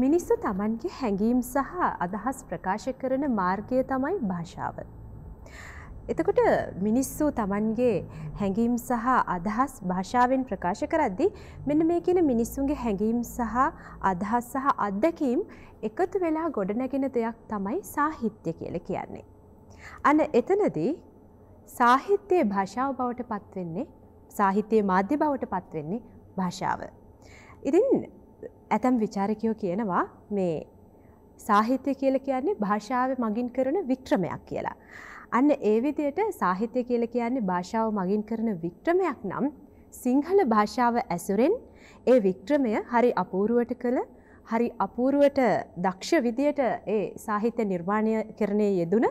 මිනිස්සු තමන්ගේ හැඟීම් සහ අදහස් ප්‍රකාශ කරන මාර්ගය තමයි භාෂාව. එතකොට මිනිස්සු තමන්ගේ හැඟීම් සහ අදහස් භාෂාවෙන් ප්‍රකාශ කරද්දි මෙන්න මේ කියන මිනිස්සුන්ගේ හැඟීම් සහ අදහස් සහ අත්දැකීම් එකතු වෙලා ගොඩනැගෙන දෙයක් තමයි සාහිත්‍ය කියල කියන්නේ. අන එතනදී සාහිත්‍යයේ භාෂාව බවට පත්වෙන්නේ සාහිත්‍යයේ මාධ්‍ය බවට පත්වෙන්නේ භාෂාව. ඉතින් ඇතැම් විචාරකයෝ කියනවා මේ සාහිත්‍ය කියල කියන්නේ භාෂාව මගින් කරන වික්‍රමයක් කියලා. අන්න ඒ විදියට සාහිත්‍ය කියල කියන්නේ භාෂාව මගින් කරන වික්‍රමයක් නම් සිංහල භාෂාව ඇසුරෙන් ඒ වික්‍රමය හරි අපූරුවට කළ හරි අපූරුවට දක්ෂ විදියට ඒ සාහිත්‍ය නිර්මාණය කරණය යෙදුන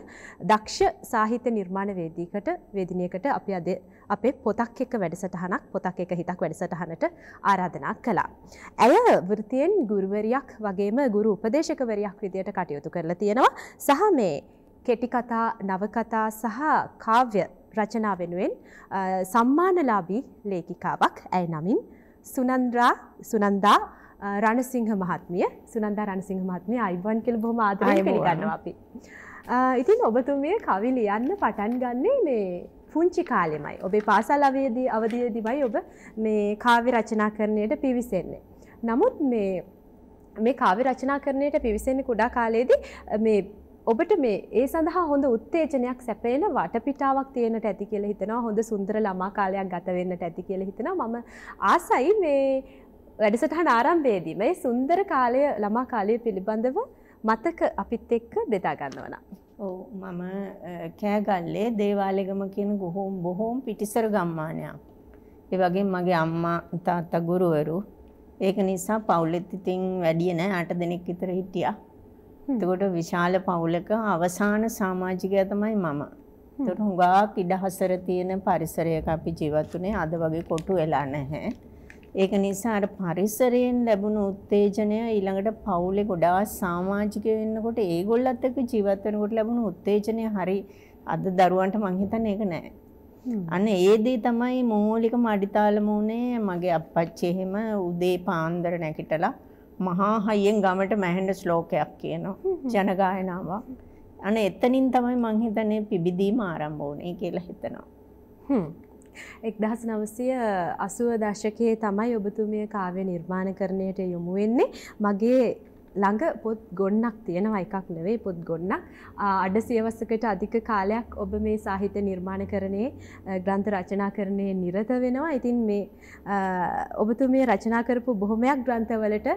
දක්ෂ සාහිත්‍ය නිර්මාණවේදීකට වේදිනයකට අපි අද අපේ පොතක් එක වැඩසටහනක් පොතක් එක හිතක් වැඩසටහනට ආරාධනා කළා. ඇය වෘතියෙන් ගුරුවරයක් වගේම ගුරු උපදේශකවරයක් විදියට කටයුතු කරලා තියෙනවා සහ මේ කෙටිකතා නවකතා සහ කාව්‍ය රචනා වෙනුවෙන් සම්මානලාබී ලේකිකාවක් ඇය නමින් සුනන්ද්‍රා සුනන්දා රණසිංහ මහත්මිය සුනන්දා රණසිංහ මහත්මිය අයිබන් කෙල් බොහොම ආදරයෙන් පිළිගන්නවා අපි. ඉතින් ඔබතුමිය කවි ලියන්න පටන් ගන්නේ මේ පුංචි කාලෙමයි. ඔබේ පාසල් අවයේදී අවදියේදීමයි ඔබ මේ කාව්‍ය රචනා කරන්නයට පිවිසෙන්නේ. නමුත් මේ මේ කාව්‍ය රචනා කරන්නයට පිවිසෙන්නේ කුඩා කාලයේදී මේ ඔබට මේ ඒ සඳහා හොඳ උත්තේජනයක් සැපේන වටපිටාවක් තියෙනට ඇති කියලා හිතනවා හොඳ සුන්දර ළමා කාලයක් ගත වෙන්නට ඇති කියලා හිතනවා මම ආසයි මේ වැඩසටහන ආරම්භයේදී මේ සුන්දර කාලය ළමා කාලය පිළිබඳව මතක අපිත් එක්ක බෙදා ගන්නවන. ඔව් මම කෑගල්ලේ දේවාලෙගම කියන ගොහොම් බොහොම් පිටිසර ගම්මානයක්. ඒ වගේම මගේ අම්මා තාත්තා ගුරුවරු. ඒක නිසා පවුලෙත් ඉතින් වැඩි නෑ 8 දෙනෙක් විතර හිටියා. එතකොට විශාල පවුලක අවසාන සමාජිකයා තමයි මම. එතකොට හුඟක් ඉඩහසර තියෙන පරිසරයක අපි ජීවත් වුණේ අද වගේ කොටු වෙලා නැහැ. ඒක නිසා අර පරිසරයෙන් ලැබුණ උත්තේජනය ඊළඟට පවුලේ ගොඩාක් සමාජික වෙන්නකොට ඒගොල්ලත් එක්ක ජීවත් වෙනකොට ලැබුණ උත්තේජනය හරි අද දරුවන්ට මං හිතන්නේ ඒක නෑ. අන්න ඒ දේ තමයි මූලිකම අඩිතාලම උනේ මගේ අප්පච්චි එහෙම උදේ පාන්දර නැගිටලා මහා හයියෙන් ගමට මැහෙන්න ශ්ලෝකයක් කියනවා ජනගායනාවක්. අන්න එතනින් තමයි මං හිතන්නේ පිබිදීම ආරම්භ වුනේ කියලා හිතනවා. හ්ම්. එක්දහස් නවසය අසුව දශකයේ තමයි ඔබතුමිය කාව්‍ය නිර්මාණකරණයට යොමු වෙන්නේ මගේ ළඟ පොත් ගොන්නක් තියෙනවා එකක් නෙවෙයි පොත් ගොන්නක් අඩ සියවසකට අධික කාලයක් ඔබ මේ සාහිත්‍ය නිර්මාණකරණයේ ග්‍රන්ථ රචනාකරණයේ නිරත වෙනවා. ඉතින් මේ ඔබතුමිය රචනා කරපු බොහොමයක් ග්‍රන්ථවලට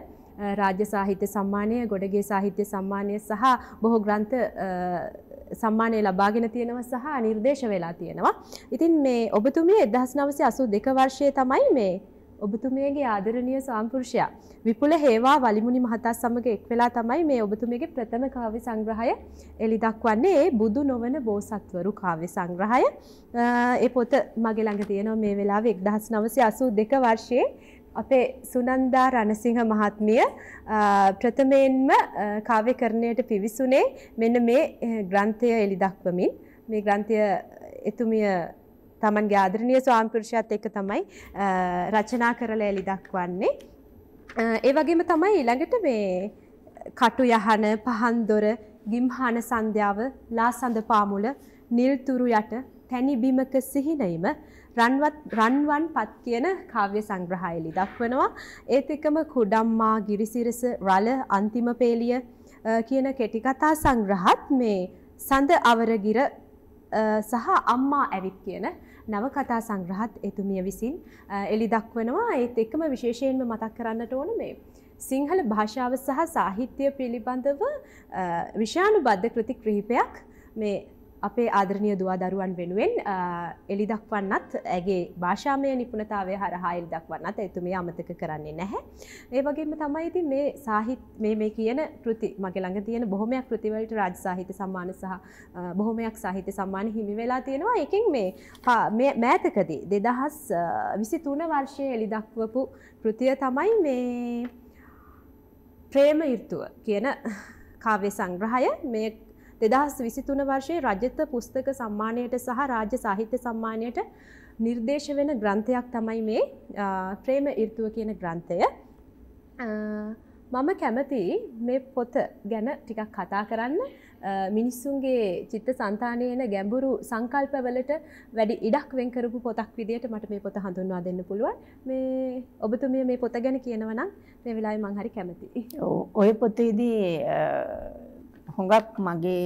රාජ්‍ය සාහිත්‍ය සම්මානය, ගොඩගේ සාහිත්‍ය සම්මානය සහ බොහෝ ග්‍රන්ථ සම්මානය ලබාගෙන තියෙනවා සහ නිර්දේශ වෙලා තියෙනවා. ඉතින් මේ ඔබතුමිය 1982 වර්ෂයේ තමයි මේ ඔබතුමියගේ ආදරණීය ස්වාම්පුරුෂයා විපුල හේවා වලිමුනි මහතා සමග එක් වෙලා තමයි මේ ඔබතුමියගේ ප්‍රථම කාව්‍ය සංග්‍රහය එළි දක්වන්නේ බුදු නොවන බෝසත්වරු කාව්‍ය සංග්‍රහය. ඒ පොත මගේ ළඟ තියෙනවා මේ වෙලාවේ 1982 වර්ෂයේ අපේ සුනන්දා රණසිංහ මහත්මිය ප්‍රථමයෙන්ම කාව්‍යකරණයට පිවිසුනේ මෙන්න මේ ග්‍රන්ථය එලි දක්වමින් මේ ග්‍රන්ථය එතුමිය තමන්ගේ ආදරණීය ස්වාමිපුරුෂයාත් එක්ක තමයි රචනා කරලා එලි දක්වන්නේ. ඒ වගේම තමයි ඊළඟට මේ කටු යහන පහන් දොර ගිම්හාන සන්ධ්‍යාව ලාසඳ පාමුල නිල්තුරු යට තැනි බිමක සිහිනීම රන්වත් රන්වන් පත් කියන කාව්‍ය සංග්‍රහයලි දක්වනවා. ඒත් එකම කුඩම්මා ගිරිසිරස රළ අන්තිම පේලිය කියන කෙටි කතා සංග්‍රහත් මේ සඳ අවරගිර සහ අම්මා ඇවිත් කියන නවකතා සංග්‍රහත් එතුමිය විසින් එලි දක්වනවා. ඒත් එකම විශේෂයෙන්ම මතක් කරන්නට ඕන මේ සිංහල භාෂාව සහ සාහිත්‍ය පිළිබඳව විශානුබද්ධ කෘති කිහිපයක් මේ අපේ ආදරණය දවා දරුවන් වෙනුවෙන් එලි දක්වන්නත් ඇගේ භාෂාමය නිපුණතාවය හරහායිල් දක්වන්නත් ඇතුමේ අමතක කරන්නේ නැහැ. ඒ වගේම තමයිති මේ සාහිත් මේ කියන කෘති මගේ ළඟ තියෙන බොහොමයක් කෘතිවලට රාජ සාහිත්‍ය සම්මාන සහ බොහොමයක් සාහිත්‍ය සම්මාන හිමි වෙලා තියෙනවා එකින් මේ මෑතකදී දෙදහස් විසි තුන වර්ෂය එලි දක්වපු කෘතිය තමයි මේ ප්‍රේම යුත්තුව කියන කාවේ සංග්‍රහය මේ දෙදහස් විසිතුන වර්ෂයේ රජත පුස්තක සම්මානයට සහ රාජ්‍ය සාහිත්‍ය සම්මානයට නිර්දේශ වෙන ග්‍රන්ථයක් තමයි මේ ප්‍රේම ඉර්තුව කියන ග්‍රන්ථය. මම කැමති මේ පොත ගැන ටිකක් කතා කරන්න මිනිස්සුන්ගේ චිත්ත සන්තානයන ගැඹුරු සංකල්පවලට වැඩි ඉඩක් වෙන්කරපු පොතක් විදියට මට මේ පොත හඳුන්වා දෙන්න පුළුවන් මේ ඔබතුමිය මේ පොත ගැන කියනවනම් මේ වෙලාවේ මං හරි කැමතියි. ඔය පොතේදී හොඟක් මගේ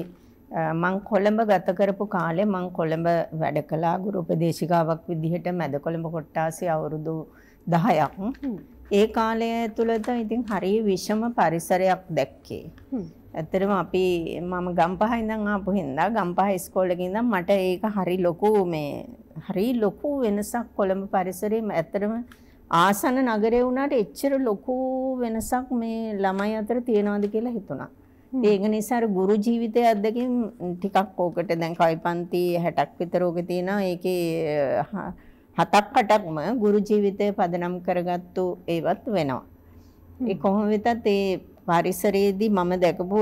මං කොළඹ ගත කරපු කාලේ මං කොළඹ වැඩ කළා ගුරු උපදේශිකාවක් විදිහට මැද කොළඹ කොට්ටාසේ අවුරුදු 10ක්. ඒ කාලය තුලද ඉතින් හරිය විෂම පරිසරයක් දැක්කේ. ඇත්තටම අපි මම ගම්පහ ඉඳන් ආපු හින්දා ගම්පහ ඉස්කෝලේ ඉඳන් මට ඒක හරි ලොකු මේ හරි ලොකු වෙනසක් කොළඹ පරිසරයේ ඇත්තටම ආසන නගරේ වුණාට එච්චර ලොකු වෙනසක් මේ ළමයි අතර තියනවාද කියලා හිතුණා. ඒක නිසා ගුරු ජීවිතය අද්දකින් ටිකක් ඕකට දැන් කයිපන්ති 60ක් විතර ඕක තියෙනවා. ඒකේ හතක් අටක්ම ගුරු ජීවිතය පදනම් කරගත්තු ඒවත් වෙනවා. ඒ කොහොම වෙතත් ඒ පරිසරයේදී මම දැකපු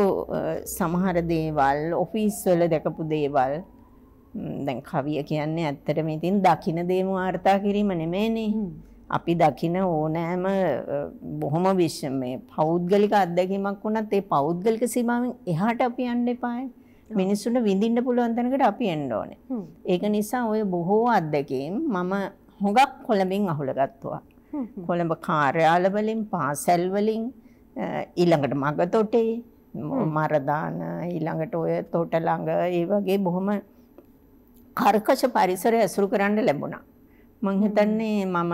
සමහර දේවල්, ඔෆිස් වල දැකපු දේවල් දැන් කවිය කියන්නේ ඇත්තටම ඉතින් දකින්න දේම වාර්තා කිරීම නෙමෙයිනේ. අපි දකින ඕනෑම බොහොම විශ්ව මේ පෞද්ගලික අත්දැකීමක් වුණත් ඒ පෞද්ගලික සීමාවෙන් එහාට අපි යන්න එපායි. මිනිස්සුන්ට විඳින්න පුළුවන් තැනකට අපි එන්න ඕනේ. ඒක නිසා ඔය බොහෝ අත්දැකීම් මම හොඟක් කොළඹින් අහුලගත්තුවා. කොළඹ කාර්යාල වලින්, පාසල් වලින් ඊළඟට මගතොටේ මරදාන ඊළඟට ඔය තොට ළඟ ඒ වගේ බොහොම කර්කශ පරිසරය ඇසුරු කරන්න ලැබුණා. මං හිතන්නේ මම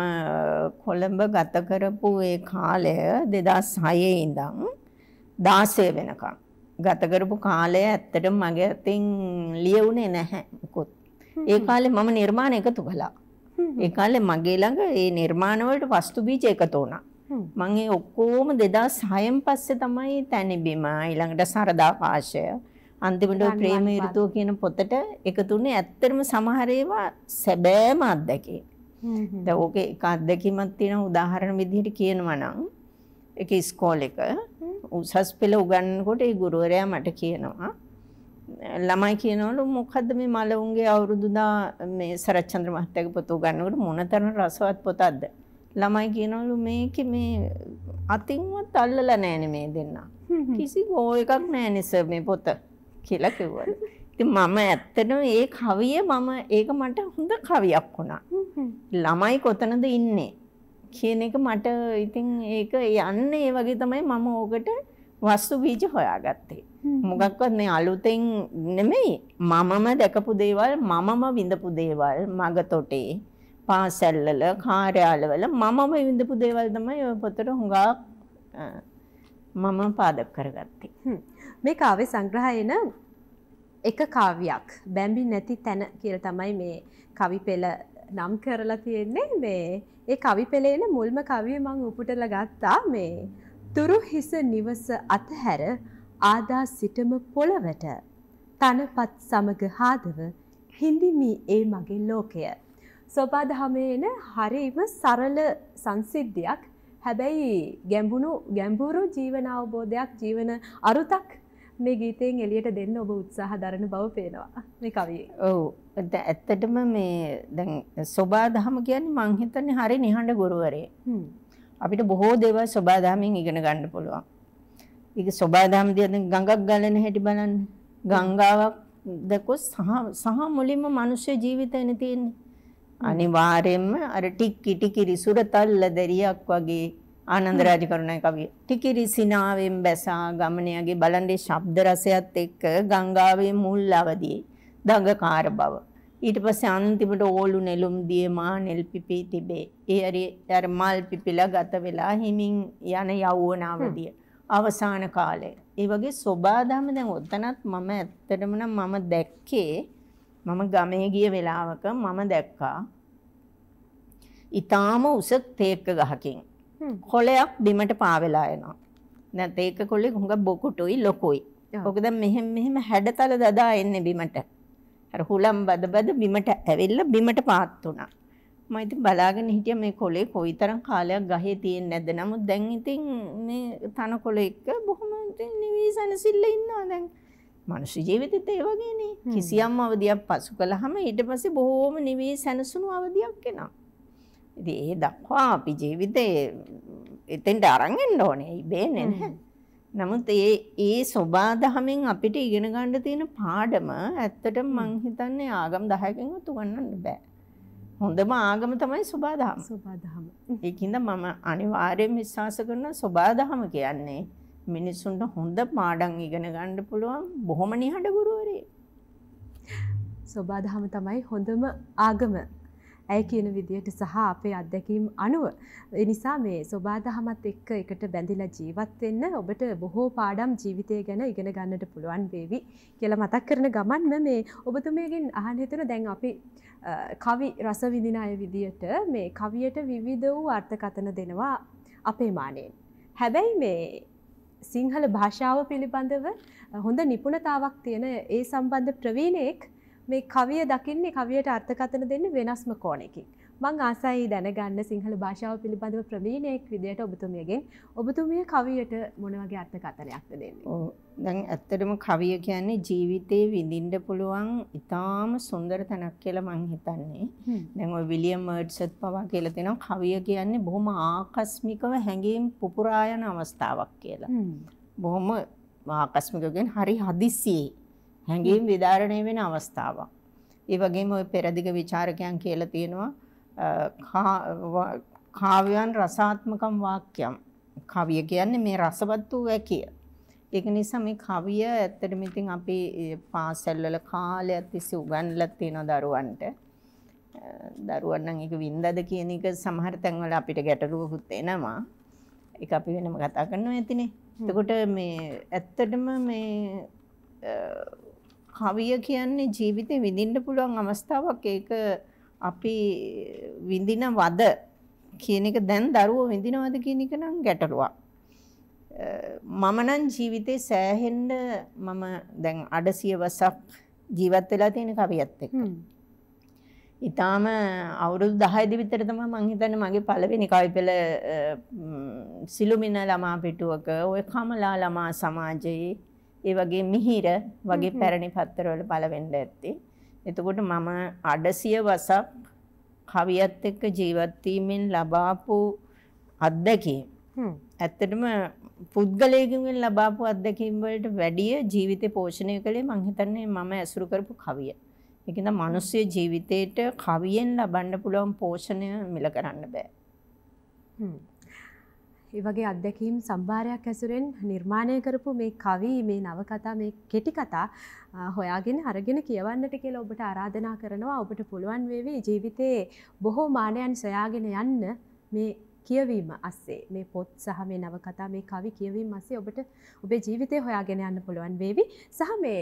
කොළඹ ගත කරපු ඒ කාලය 2006 ඉඳන් 16 වෙනකම් ගත කරපු කාලය ඇත්තටම මගේ අතින් ලියුනේ නැහැ මොකොත්. ඒ කාලේ මම නිර්මාණ එකතු කළා. ඒ කාලේ මගේ ළඟ ඒ නිර්මාණ වලට වස්තු බීජ එකතු වුණා. මම ඒ ඔක්කොම 2006න් පස්සේ තමයි තනිබිම ඊළඟට සරදාකාශය අන්තිමට ප්‍රේම ඍතුව කියන පොතට එකතුනේ ඇත්තටම සමහර ඒවා සැබෑම අත්දැකීම්. දැන් ඕකේ එක අත්දැකීමක් තියෙනවා උදාහරණ විදිහට කියනවා නම් ඒක ඉස්කෝල එක උසස් පෙළ උගන්වනකොට ඒ ගුරුවරයා මට කියනවා ළමයි කියනවලු මොකද්ද මේ මලවුන්ගේ අවුරුදු දා මේ සරච්චන්ද්‍ර මහත්තයාගේ පොත උගන්වනකොට මොනතරම් රසවත් පොතක්ද ළමයි කියනවලු මේකේ මේ අතින්වත් අල්ලලා නැහැනේ මේ දෙන්නා කිසි ගෝ එකක් නැහැනේ සර් මේ පොත කියලා කිව්වලු ඉතින් මම ඇත්තටම ඒ කවිය මම ඒක මට හොඳ කවියක් වුණා. ළමයි කොතනද ඉන්නේ කියන එක මට ඉතින් ඒක යන්නේ ඒ වගේ තමයි මම ඕකට වස්තු බීජ හොයාගත්තේ. මොකක්වත් මේ අලුතෙන් නෙමෙයි මමම දැකපු දේවල් මමම විඳපු දේවල් මගතොටේ පාසැල්වල කාර්යාලවල මමම විඳපු දේවල් තමයි ඔය පොතට හුඟක් මම පාදක කරගත්තේ. මේ කාව්‍ය සංග්‍රහයන එක කාව්‍යයක් බැම්බි නැති තැන කියල තමයි මේ කවි පෙළ නම් කරලා තියෙන්නේ මේ ඒ කවි පෙළේන මුල්ම කවිය මං උපුටල ගත්තා මේ තුරු හිස නිවස අතහැර ආදා සිටම පොළවට තනපත් සමග හාදව හිඳිමී ඒ මගේ ලෝකය. සොපාදහමේන හරිම සරල සංසිද්ධියක් හැබැයි ගැඹුණු ගැඹුරු ජීවන අවබෝධයක් ජීවන අරුතක් මේ ගීතයෙන් එලියට දෙන්න ඔබ උත්සාහ දරන බව පේනවා මේ කවියේ. ඔව්. ඇත්තටම මේ දැන් සෝබාදහම කියන්නේ මං හිතන්නේ හරි නිහඬ ගුරුවරයෙක්. අපිට බොහෝ දේවල් සෝබාදහමෙන් ඉගෙන ගන්න පුළුවන්. ඒක සෝබාදහම කියන්නේ ගඟක් ගලන හැටි බලන්න. ගංගාවක් දැකෝ සහ සහ මුලින්ම මිනිස් ජීවිතයනේ තියෙන්නේ. අනිවාර්යයෙන්ම අර ටික් ටිකි රිසුර තල්ල දෙරියක් වගේ ආනන්ද රාජ කරුණයි කවිය. ටිකිරි සිනාවෙන් බැසා ගමනයගේ බලන්ඩේ ශබ්ද රසයත් එක්ක ගංගාවේ මුල් අවදියේ දඟකාර බව. ඊට පස්සේ අන්තිමට ඕලු නෙළුම් දිය මා නෙල් පිපී තිබේ. ඒ හරි අර මල් පිපිලා ගත වෙලා හිමින් යන යෞවන අවදිය. අවසාන කාලය. ඒ වගේ සෝබාදම දැන් ඔතනත් මම ඇත්තටම නම් මම දැක්කේ මම ගමේ ගිය වෙලාවක මම දැක්කා. ඊටාම උස තේක ගහකින් කොලයක් බිමට පාවෙලා යනවා. දැන් තේක කොල්ලේ හුඟ බොකුටුයි ලොකුයි. ඔක දැන් මෙහෙම මෙහෙම හැඩතල දදා එන්නේ බිමට. අර හුලම් බද බද බිමට ඇවිල්ලා බිමට පාත් වුණා. මම ඉතින් බලාගෙන හිටියා මේ කොලේ කොයිතරම් කාලයක් ගහේ තියෙන්නේ නැද්ද. නමුත් දැන් ඉතින් මේ තන කොලේ එක්ක බොහොම ඉතින් නිවිසනසිල්ල ඉන්නවා දැන්. මනුෂ්‍ය ජීවිතෙත් ඒ වගේනේ. කිසියම් අවධියක් පසු කළාම ඊට පස්සේ බොහොම නිවි සැනසුණු අවධියක් එනවා. ඉතින් ඒ දක්වා අපි ජීවිතේ එතෙන්ට අරන් එන්න ඕනේ. ඉබේනේ නැහැ. නමුත් ඒ ඒ සබාදහමෙන් අපිට ඉගෙන ගන්න තියෙන පාඩම ඇත්තටම මං හිතන්නේ ආගම් 10කින්වත් උගන්වන්න බෑ. හොඳම ආගම තමයි සබාදහම. සබාදහම. ඒකින්ද මම අනිවාර්යයෙන් විශ්වාස කරන සබාදහම කියන්නේ මිනිසුන්ට හොඳ පාඩම් ඉගෙන ගන්න පුළුවන් බොහොම නිහඬ ගුරුවරයෙක්. සබාදහම තමයි හොඳම ආගම. ඇය කියන විදියට සහ අපේ අත්දැකීම් අනුව. නිසා මේ ස්වබාදහමත් එක්ක එකට බැඳිලා ජීවත් වෙන්න ඔබට බොහෝ පාඩම් ජීවිතය ගැන ඉගෙන ගන්නට පුළුවන් වේවි කියලා මතක් කරන ගමන්ම මේ ඔබතුමයගෙන් අහන් හිතන දැන් අපි කවි රස විඳින අය විදියට මේ කවියට විවිධ වූ අර්ථකතන දෙනවා අපේ මානයෙන්. හැබැයි මේ සිංහල භාෂාව පිළිබඳව හොඳ නිපුණතාවක් තියෙන ඒ සම්බන්ධ ප්‍රවීණයෙක් මේ කවිය දකින්නේ කවියට අර්ථකථන දෙන්න වෙනස්ම කෝණකින්. මං ආසයි දැනගන්න සිංහල භාෂාව පිළිබඳව ප්‍රවීණයෙක් විදියට ඔබතුමියගෙන් ඔබතුමිය කවියට මොන වගේ අර්ථකථනයක්ද දෙන්නේ? ඔව්. දැන් ඇත්තටම කවිය කියන්නේ ජීවිතේ විඳින්න පුළුවන් ඉතාම සුන්දර තැනක් කියලා මං හිතන්නේ. දැන් ඔය විලියම් මර්ඩ්සත් පවා කියලා දෙනවා කවිය කියන්නේ බොහොම ආකස්මිකව හැඟීම් පුපුරා යන අවස්ථාවක් කියලා. බොහොම ආකස්මිකයෙන් හරි හදිසියේ හැඟීම් විධාරණය වෙන අවස්ථාවක්. ඒ වගේම ওই පෙරදිග ਵਿਚාරකයන් කියලා තියෙනවා කාව්‍යයන් රසාත්මකම් වාක්‍යම්. කවිය කියන්නේ මේ රසවත් වූ වැකිය. ඒක නිසා මේ කවිය ඇත්තටම ඉතින් අපි පාසල් වල කාලයක් තිස්සේ උගන්වලා තියෙන දරුවන්ට දරුවන් නම් ඒක වින්දද කියන එක සමහර තැන්වල අපිට ගැටලුවකුත් එනවා. ඒක අපි වෙනම කතා කරනවා ඇතිනේ. එතකොට මේ ඇත්තටම මේ කවිය කියන්නේ ජීවිතේ විඳින්න පුළුවන් අවස්ථාවක් ඒක අපි විඳින වද කියන එක දැන් දරුවෝ විඳිනවද කියන එක නම් ගැටලුවක්. මම නම් ජීවිතේ සෑහෙන්න මම දැන් 800 වසක් ජීවත් වෙලා තියෙන කවියත් එක්ක. ඊටාම අවුරුදු 10 දී විතර තමයි මම හිතන්නේ මගේ පළවෙනි කවිපෙළ සිළුමින ළමා පිටුවක ওই කමලා ළමා සමාජයේ ඒ වගේ මිහිර වගේ පැරණි පත්තරවල පළවෙන්න ඇත්තේ. එතකොට මම අඩසිය වසක් කවියත් එක්ක ජීවත් වීමෙන් ලබාපු අත්දැකීම්. ඇත්තටම පුද්ගලයෙකුගෙන් ලබාපු අත්දැකීම් වලට වැඩිය ජීවිතේ පෝෂණය කළේ මං හිතන්නේ මම ඇසුරු කරපු කවිය. ඒක නිසා මිනිස්සු ජීවිතේට කවියෙන් ලබන්න පුළුවන් පෝෂණය මිල කරන්න බෑ. හ්ම්. ඒ වගේ අත්දැකීම් සම්භාරයක් ඇසුරෙන් නිර්මාණය කරපු මේ කවි මේ නවකතා මේ කෙටි කතා හොයාගෙන අරගෙන කියවන්නට කියලා ඔබට ආරාධනා කරනවා ඔබට පුළුවන් වේවි ජීවිතයේ බොහෝ මානයන් සොයාගෙන යන්න මේ කියවීම අස්සේ මේ පොත් සහ මේ නවකතා මේ කවි කියවීම අස්සේ ඔබට ඔබේ ජීවිතය හොයාගෙන යන්න පුළුවන් වේවි සහ මේ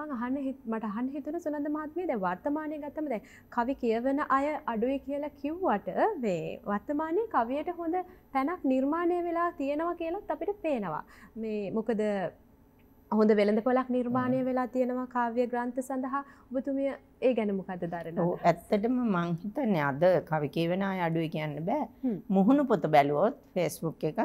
මං අහන්න මට අහන්න හිතුන සුනන්ද මහත්මිය දැන් වර්තමානයේ ගත්තම දැන් කවි කියවන අය අඩුයි කියලා කිව්වට මේ වර්තමානයේ කවියට හොඳ තැනක් නිර්මාණය වෙලා තියෙනවා කියලත් අපිට පේනවා මේ මොකද හොඳ වෙළඳ පොලක් නිර්මාණය වෙලා තියෙනවා කාව්‍ය ග්‍රන්ථ සඳහා ඔබතුමිය ඒ ගැනමකද දරන ඇත්තටම මංහිතන අද කවිකේවනා අඩුව කියන්න බෑ මුහුණු පොත බැලුවොත් ෆෙස්බුක් එක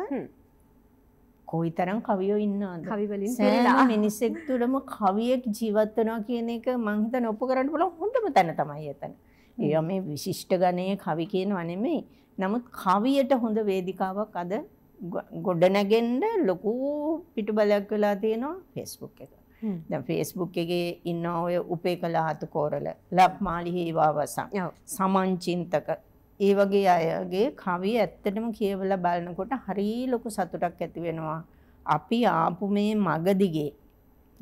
කොයි තරම් කවියෝ ඉන්නාද කවිවලින් සෑම මිනිස්සෙක් තුළම කවියෙක් ජීවත් වෙනවා කියන එක මං හිතන ඔප්පු කරන්න පුළුවන් හොඳම තැන තමයි එතන. ඒ මේ විශිෂ්ට ගණයේ කවි කියනවා නෙමෙයි. නමුත් කවියට හොඳ වේදිකාවක් අද ගොඩනැගෙන්න ලොකු පිටුබලයක් වෙලා තියෙනවා Facebook එක. දැන් Facebook එකේ ඉන්න ඔය උපේ කළ හතු කෝරල ලක්මාලි හේවාවසන් සමන්චින්තක ඒ වගේ අයගේ කවි ඇත්තටම කියවලා බලනකොට හරි ලොකු සතුටක් ඇති වෙනවා. අපි ආපු මේ මග දිගේ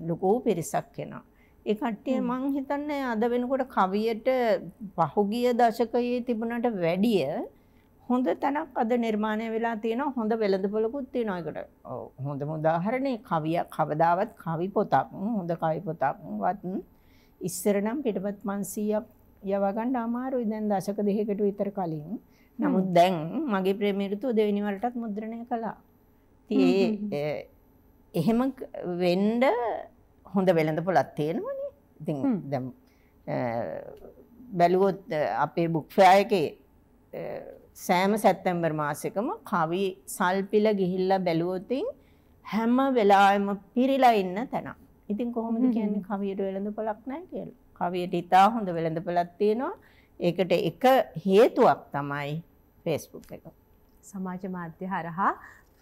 ලොකෝ පිරිසක් වෙනවා. ඒ කට්ටිය මං හිතන්නේ අද වෙනකොට කවියට පහුගිය දශකයේ තිබුණට වැඩිය හොඳ තැනක් අද නිර්මාණය වෙලා තියෙනවා හොඳ වෙළඳපොළකුත් තියෙනවා ඒකට. හොඳම උදාහරණේ කවිය කවදාවත් කවි පොතක් හොඳ කවි පොතක්වත් ඉස්සර නම් පිටපත් 500ක් යව ගන්න අමාරුයි දැන් දශක දෙකකට විතර කලින්. නමුත් දැන් මගේ ප්‍රේමී ඍතුව දෙවෙනි වරටත් මුද්‍රණය කළා. ඉතින් එහෙම වෙන්න හොඳ වෙළඳපොළක් තියෙනවනේ. ඉතින් දැන් බැලුවොත් අපේ බුක් ෆෙයා එකේ සෑම සැප්තැම්බර් මාසෙකම කවි සල්පිල ගිහිල්ලා බැලුවොතින් හැම වෙලාවෙම පිරීලා ඉන්න තැන. ඉතින් කොහොමද කියන්නේ කවියට වෙළඳපොලක් නැහැ කියලා. කවියට ඉතා හොඳ වෙළඳපොලක් තියෙනවා. ඒකට එක හේතුවක් තමයි Facebook එක. සමාජ මාධ්‍ය හරහා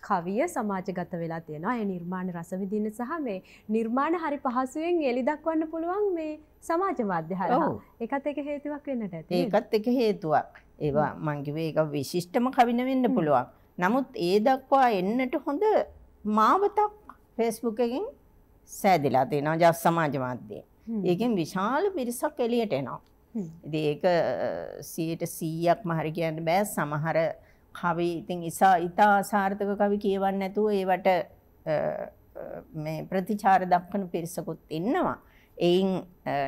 කවිය සමාජගත වෙලා තියෙනවා. ඒ නිර්මාණ රස විඳින්න සහ මේ නිර්මාණ හරි පහසුවෙන් එලි දක්වන්න පුළුවන් මේ සමාජ මාධ්‍ය හරහා. ඒකත් එක හේතුවක් වෙන්නට ඇති. ඒකත් එක හේතුවක්. ඒවා මංකිවේ එක විශිෂ්ටම කවින වෙන්න පුළුවන්. නමුත් ඒ දක්වා එන්නට හොඳ මාවතක් ෆේස්බුක් එකෙන් සෑදිලා තියෙනවා ජස් සමාජ මාධ්‍යයේ. ඒකෙන් විශාල පිරිසක් එළියට එනවා. ඉතින් ඒක 100%ක්ම හරි කියන්න බෑ සමහර කවි ඉතින් ඉසා ඉතා අසාර්ථක කවි කියවන්නේ නැතුව ඒවට මේ ප්‍රතිචාර දක්වන පිරිසකුත් ඉන්නවා. එයින්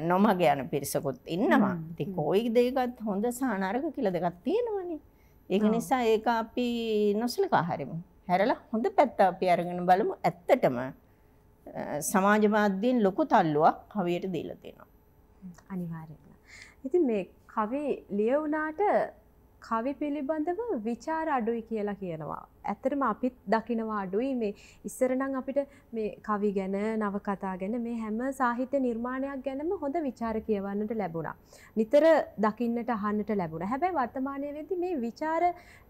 නොමග යන පිරිසකුත් ඉන්නවා ති කෝයි දෙකත් හොඳ සානාරක කියල දෙකත් තියෙනවනේ ඒක නිසා ඒක අපි නොසලකා හරිමු හැරලා හොඳ පැත්ත අපි අරගෙන බලමු ඇත්තටම සමාජමාධ්‍යයෙන් ලොකු තල්ලුවක් කවියට දීලා තියෙනවා අනිවාර්යෙන්ම ඉතින් මේ කවි ලියවුනාට කවි පිළිබඳව විචාර අඩුයි කියලා කියනවා. ඇත්තටම අපිත් දකිනවා අඩුයි මේ ඉස්සරනම් අපිට මේ කවි ගැන නවකතා ගැන මේ හැම සාහිත්‍ය නිර්මාණයක් ගැනම හොඳ විචාර කියවන්නට ලැබුණා. නිතර දකින්නට අහන්නට ලැබුණා. හැබැයි වර්තමානයේදී මේ විචාර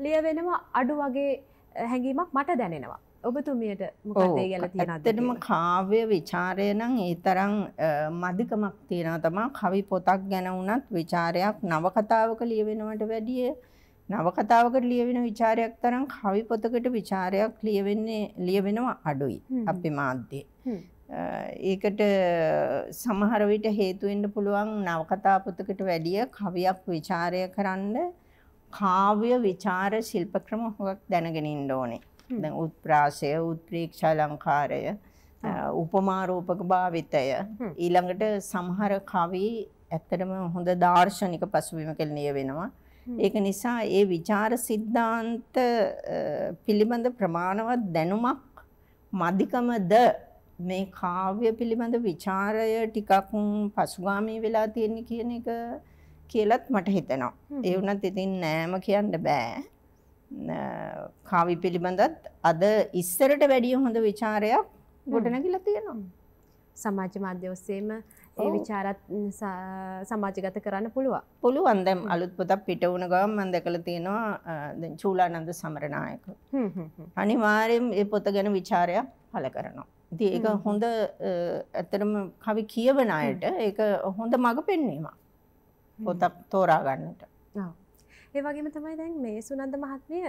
ලියවෙනවා අඩු වගේ හැඟීමක් මට දැනෙනවා. ඔබතුමියට මොකදේ ගැල ඇත්තටම කාව්‍ය විචාරය නම් ඒ තරම් මධිකමක් තියෙනවා තමා කවි පොතක් ගැන වුණත් විචාරයක් නවකතාවක ලියවෙනවට වැඩිය නවකතාවකට ලියවෙන විචාරයක් තරම් කවි පොතකට විචාරයක් ලියවෙන්නේ ලියවෙනවා අඩුයි අපි මාධ්‍යය ඒකට සමහර විට හේතු වෙන්න පුළුවන් නවකතා පොතකට වැඩිය කවියක් විචාරය කරන්න කාව්‍ය විචාර ශිල්ප ක්‍රම හොගක් දැනගෙන ඉන්න ඕනේ. දැන් උත්ප්‍රාසය උත්ප්‍රේක්ෂා ලංකාරය උපමාරෝපක භාවිතය ඊළඟට සමහර කවි ඇත්තටම හොඳ දාර්ශනික පසුබිමක ලියවෙනවා ඒක නිසා ඒ ਵਿਚාර સિદ્ધාන්ත පිළිබඳ ප්‍රමාණවත් දැනුමක් මදිකමද මේ කාව්‍ය පිළිබඳ ਵਿਚාරය ටිකක් පසුගාමී වෙලා තියෙන කියන එක කියලත් මට හිතෙනවා. ඒ වුණත් ඉතින් නෑම කියන්න බෑ. කාවි පිළිබඳත් අද ඉස්සරට වැඩිය හොඳ විචාරයක් ගොඩනැගිලා තියෙනවා. සමාජ මාධ්‍ය ඔස්සේම ඒ ਵਿਚාරත් සමාජගත කරන්න පුළුවන්. පුළුවන් දැන් අලුත් පොතක් පිට වුණ ගමන් මම දැකලා තියෙනවා දැන් චූලානන්ද සමරනායක. අනිවාර්යෙන් මේ පොත ගැන ਵਿਚාරයක් පළ කරනවා. ඉතින් ඒක හොඳ ඇත්තටම කවි කියවන අයට ඒක හොඳ මඟ පෙන්වීමක්. පොතක් තෝරා ගන්නට. ඒ වගේම තමයි දැන් මේ සුනන්ද මහත්මය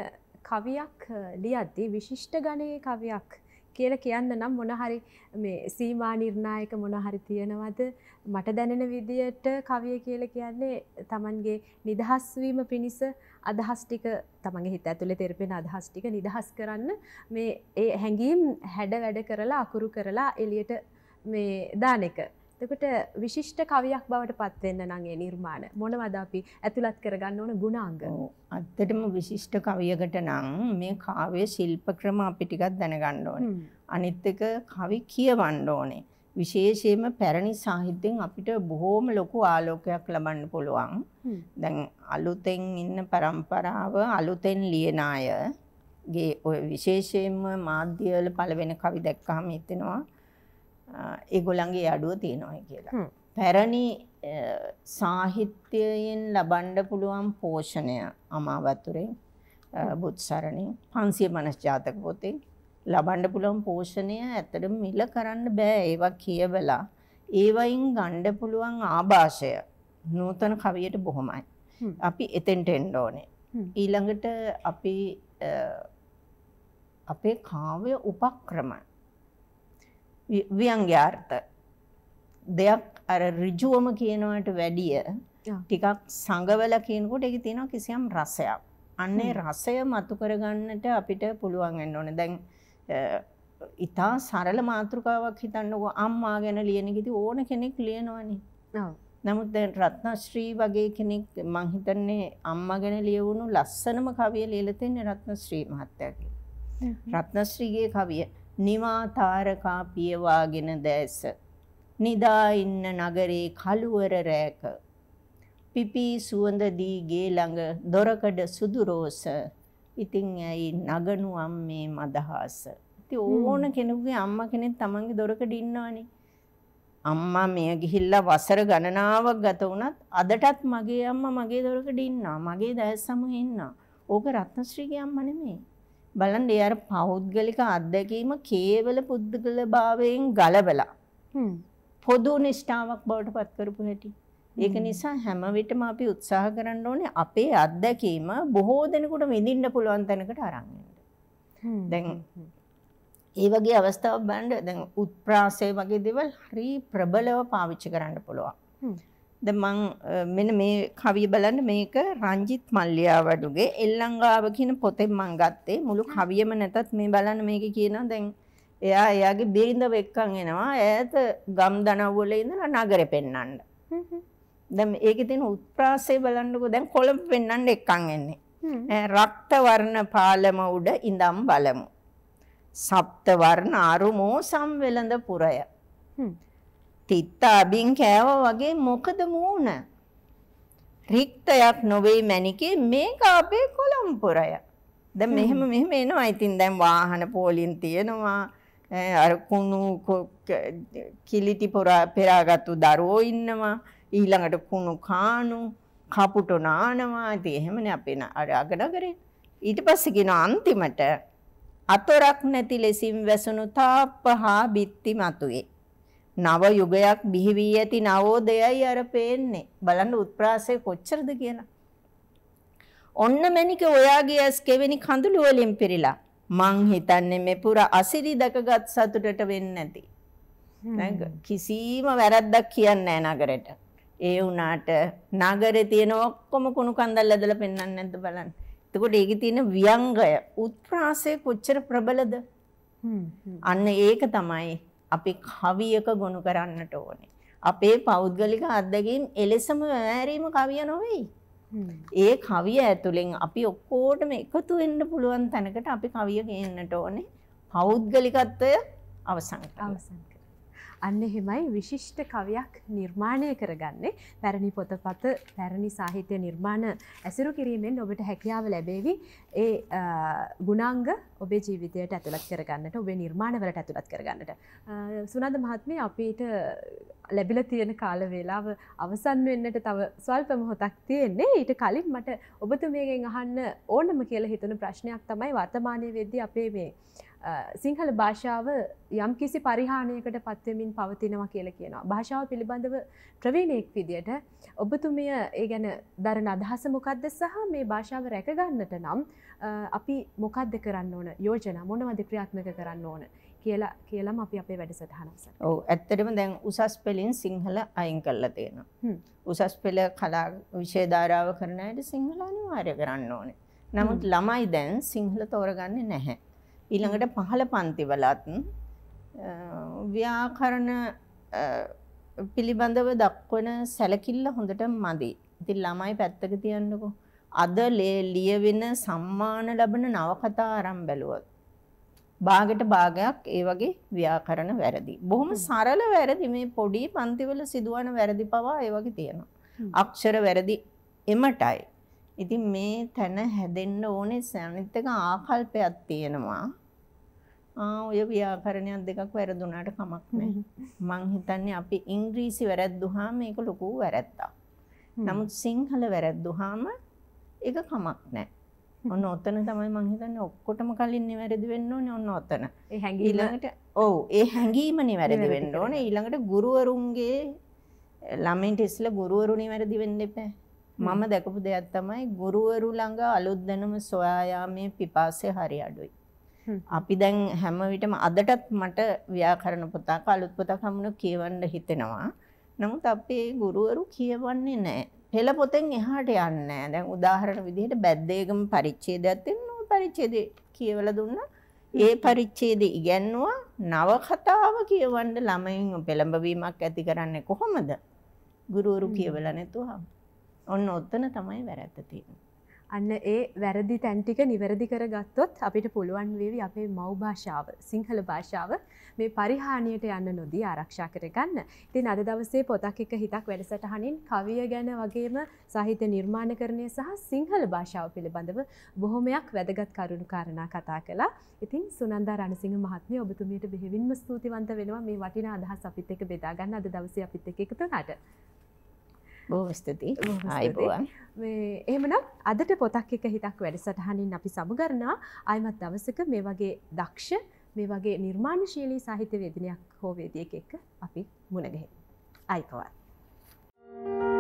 කවියක් ලියද්දී විශිෂ්ට ගණයේ කවියක් කියල කියන්න නම් මොනහරි සීමා නිර්ණායක මොනහරි තියෙනවද මට දැනෙන විදියට කවිය කියල කියන්නේ තමන්ගේ නිදහස්වීම පිණිස අදහස්ටික තමගේ හිත ඇතුළ තෙරපෙන අදහස්ටික නිදහස් කරන්න මේ ඒ හැඟීම් හැඩ වැඩ කරලා අකුරු කරලා එලියට මේ දානෙක තකොට විශිෂ්ට කවියක් බවට පත්වෙන්න නගේ නිර්මාණ මොනවද අපි ඇතුළත් කරගන්න ඕන ගුණාංග. අත්තටම විශිෂ්ට කවියකට නම් මේ කාවය ශිල්ප ක්‍රම අපි ටිකත් දැනගන්න ඕනේ. අනිත් එක කවි කියවන්න ඕනේ. විශේෂයෙන්ම පැරණි සාහිත්‍යයෙන් අපිට බොහෝම ලොකු ආලෝකයක් ලබන්න පුළුවන්. දැන් අලුතෙන් ඉන්න પરම්පරාව අලුතෙන් ලියන අයගේ ඔය විශේෂයෙන්ම මාධ්‍යවල පළවෙන කවි දැක්කහම හිතෙනවා ඒගොලන්ගේ අඩුව තියෙනොයි කියලා. පැරණි සාහිත්‍යයෙන් ලබන්ඩ පුළුවන් පෝෂණය අමාවත්තුරෙන් බුත්සරණින් පන්සිය මනස් ජාතක පොතේ ලබන්ඩ පුළොන් පෝෂණය ඇතට මිල කරන්න බෑ ඒවා කියවලා. ඒවයින් ගණ්ඩ පුළුවන් ආභාෂය නූතන කවියට බොහොමයි. අපි එතෙන්ට එන්ඩ ඕනේ. ඊළඟට අපි අපේ කාවය උපක්‍රමන් ව්‍යංග්‍යාර්ථ දෙයක් අර ඍජුවම කියනවට වැඩිය ටිකක් සංගවල කියනකොට ඒකේ තියෙනවා කිසියම් රසයක්. අන්නේ රසය මතු කරගන්නට අපිට පුළුවන් වෙන්න ඕනේ. දැන් ඉතා සරල මාතෘකාවක් හිතන්නකෝ අම්මා ගැන ලියන කිදි ඕන කෙනෙක් ලියනවනේ. ඔව්. නමුත් දැන් රත්නශ්‍රී වගේ කෙනෙක් මං හිතන්නේ අම්මා ගැන ලියවුණු ලස්සනම කවිය ලියලා තින්නේ රත්නශ්‍රී මහත්තයාගේ. රත්නශ්‍රීගේ කවිය නිවා තාරකා පියවාගෙන දැස නිදා ඉන්න නගරේ කළුවර රැක පිපී සුවඳ දී ගේ ළඟ දොරකඩ සුදු රෝස ඉතින් ඇයි නගනු අම්මේ මදහස ඉතින් ඕන කෙනෙකුගේ අම්මා කෙනෙක් තමන්ගේ දොරකඩ ඉන්නවනේ අම්මා මෙය ගිහිල්ලා වසර ගණනාවක් ගත වුණත් අදටත් මගේ අම්මා මගේ දොරකඩ ඉන්නවා මගේ දැස් සමු ඉන්නවා ඕක රත්නශ්‍රීගේ අම්මා නෙමෙයි බලන්න ඒ අර පෞද්ගලික අත්දැකීම කේවල පුද්ගල භාවයෙන් ගලවලා පොදු නිෂ්ඨාවක් බවට පත් කරපු හැටි. ඒක නිසා හැම විටම අපි උත්සාහ කරන්න ඕනේ අපේ අත්දැකීම බොහෝ දෙනෙකුට විඳින්න පුළුවන් තැනකට අරන් දැන් ඒ වගේ අවස්ථාවක් බලන්න දැන් උත්ප්‍රාසය වගේ දේවල් හරි ප්‍රබලව පාවිච්චි කරන්න පුළුවන්. ද මං මෙන්න මේ කවිය බලන්න මේක රංජිත් මල්ලියා වඩුගේ එල්ලංගාව කියන පොතෙන් මං ගත්තේ මුළු කවියම නැතත් මේ බලන්න මේක කියනවා දැන් එයා එයාගේ බිරිඳව එක්කන් එනවා ඈත ගම් දනව්වල ඉඳලා නගරෙ පෙන්වන්න. දැන් ඒකේ තියෙන උත්ප්‍රාසය බලන්නකෝ දැන් කොළඹ පෙන්වන්න එක්කන් එන්නේ. රක්ත වර්ණ පාලම උඩ ඉඳන් බලමු. සප්ත වර්ණ අරුමෝ සම්වෙලඳ පුරය. තිත්තාබින් කෑවා වගේ මොකද මූණ? රික්තයක් නොවේ මැණිකේ මේක අපේ කොළඹරය. දැන් මෙහෙම මෙහෙම එනවා. ඉතින් දැන් වාහන පොලින් තියෙනවා. අර කුණු කිලිටි පෙරාගත්තු දරුවෝ ඉන්නවා. ඊළඟට කුණු කානු කපුටු නානවා. ඉතින් එහෙමනේ අපේ අර අගනගරේ. ඊට පස්සේ කියන අන්තිමට අතොරක් නැති ලෙසින් වැසුණු තාප්ප හා බිත්ති මතුවේ. නව යුගයක් බිහි වී ඇති නවෝදයයි අර පේන්නේ. බලන්න උත්ප්‍රාසය කොච්චරද කියලා. ඔන්න මැනික ඔයාගේ ඇස් කෙවෙනි කඳුළු වලින් පිරීලා. මං හිතන්නේ මේ පුර අසිරි දැකගත් සතුටට වෙන්නේ නැති. නැග කිසිම වැරද්දක් කියන්නේ නැහැ නගරෙට. ඒ වුණාට නගරේ තියෙන ඔක්කොම කුණු කන්දල් ඇදලා පෙන්වන්නේ නැද්ද බලන්න. එතකොට ඒකේ තියෙන ව්‍යංගය උත්ප්‍රාසය කොච්චර ප්‍රබලද? අන්න ඒක තමයි අපි කවියක ගොනු කරන්නට ඕනේ. අපේ පෞද්ගලික අත්දැකීම් එලෙසම වැරීම කවිය නොවේ. ඒ කවිය ඇතුළෙන් අපි ඔක්කොටම එකතු වෙන්න පුළුවන් තැනකට අපි කවිය ගේන්නට ඕනේ. පෞද්ගලිකත්වය අවසන් කරලා. අන්න එහෙමයි විශිෂ්ට කවයක් නිර්මාණය කරගන්නේ පැරණි පොතපත පැරණි සාහිත්‍ය නිර්මාණ ඇසුරු කිරීමෙන් ඔබට හැකියාව ලැබේවි ඒ ගුණංග ඔබේ ජීවිතයට ඇතුළත් කරගන්නට ඔබේ නිර්මාණවලට ඇතුළත් කරගන්නට සුනද මහත්මේ අපිට ලැබිල තියෙන කාල වේලාව අවසන් වෙන්නට තව ස්වල්පම හොතක් තියෙන්නේ ඊට කලින් මට ඔබතුමයගෙන් අහන්න ඕනම කියලා හිතන ප්‍රශ්නයක් තමයි වර්තමානය වෙද්දි අපේ මේ සිංහල භාෂාව යම් කිසි පරිහානියකට පත්වමින් පවතිනවා කියලා කියනවා. භාෂාව පිළිබඳව ප්‍රවීණයෙක් විදියට ඔබතුමිය ඒ ගැන දරන අදහස මොකක්ද සහ මේ භාෂාව රැකගන්නට නම් අපි මොකක්ද කරන්න ඕන යෝජනා මොනවද ක්‍රියාත්මක කරන්න ඕන. කියලා කියලම අපි අපේ වැඩසටහනස ඕ ඇත්තටම දැන් උසස් පෙලින් සිංහල අයින් කල්ලා තියෙනවා උසස් පෙළ කලා විශේධාරාව කරනයට සිංහල අනිවාර්ය කරන්න ඕනේ නමුත් ළමයි දැන් සිංහල තෝරගන්නේ නැහැ ඊළඟට පහළ පන්තිවලත් ව්‍යාකරණ පිළිබඳව දක්වන සැලකිල්ල හොඳට මදි. ඉතින් ළමයි පැත්තක තියන්නකෝ. අද ලියවෙන සම්මාන ලබන නවකතා ආරම්භ බැලුවොත් භාගයට භාගයක් ඒ වගේ ව්‍යාකරණ වැරදි. බොහොම සරල වැරදි මේ පොඩි පන්තිවල සිදුවන වැරදි පවා ඒ වගේ තියෙනවා. අක්ෂර වැරදි එමටයි. ඉතින් මේ තැන හැදෙන්න ඕනේ සනිත් එක ආකල්පයක් තියෙනවා. ආ ඔය ව්‍යාකරණයක් දෙකක් වැරදුනාට කමක් නැහැ. මං හිතන්නේ අපි ඉංග්‍රීසි වැරද්දුහාම මේක ලොකු වැරද්දක්. නමුත් සිංහල වැරද්දුහාම ඒක කමක් නැහැ. ඔන්න ඔත්තන තමයි මංහිතන්න ඔක්කොටම කලින් නිවැරදි වෙන්න ඕනේ ඔන්න ඔත්තන ඊළඟට ඔව් ඒ හැඟීම නිවැරදි වෙන්න ඕනේ ඊළඟට ගුරුවරුන්ගේ ළමයින්ට ඉස්සලා ගුරුවරු නිවැරදි වෙන්න එපා මම දැකපු දෙයක් තමයි ගුරුවරු ළඟ අලුත් දැනුම සොයා යාමේ පිපාසය හරි අඩුයි අපි දැන් හැම විටම අදටත් මට ව්‍යාකරණ පොතක් අලුත් පොතක් හමුණු කියවන්න හිතෙනවා නමුත් අපේ ගුරුවරු කියවන්නේ නැහැ පෙළ පොතෙන් එහාට යන්නේ නැහැ. දැන් උදාහරණ විදිහට බැද්දේගම පරිච්ඡේදයක් තියෙනවා. පරිච්ඡේදේ කියවලා දුන්නා. ඒ පරිච්ඡේදේ ඉගැන්නුවා නව කතාව කියවන්න ළමයින් පෙළඹවීමක් ඇති කරන්නේ කොහොමද? ගුරුවරු කියවලා නැතුවම. ඔන්න ඔතන තමයි වැරද්ද තියෙන්නේ. අන්න ඒ වැරදි තැන්ටික නිවැරදි කර ගත්තොත් අපිට පුළුවන් වේවි අපේ මව් භාෂාව සිංහල භාෂාව මේ පරිහානියට යන්න නොදී ආරක්ෂා කරගන්න. ඉතින් අද දවසේ පොතක් එක හිතක් වැඩසටහනින් කවිය ගැන වගේම සාහිත්‍ය නිර්මාණකරණය සහ සිංහල භාෂාව පිළිබඳව බොහොමයක් වැදගත් කරුණු කාරණා කතා කළා. ඉතින් සුනන්දා රණසිංහ මහත්මිය ඔබතුමියට බෙහෙවින්ම ස්තුතිවන්ත වෙනවා මේ වටිනා අදහස් අපිත් එක්ක බෙදා ගන්න අද දවසේ අපිත් එක්ක එකතු වුණාට. බොහෝ ස්තුතියි ආයුබෝවන් මේ එහෙමනම් අදට පොතක් එක හිතක් වැඩසටහනින් අපි සමුගරනා අයමත් දවසක මේ වගේ දක්ෂ මේ වගේ නිර්මාණශීලී සාහිත්‍ය වේදිනයක් හෝ වේදිකෙක් එක්ක අපි මුණගැහෙමු. අයිකවත්. thank you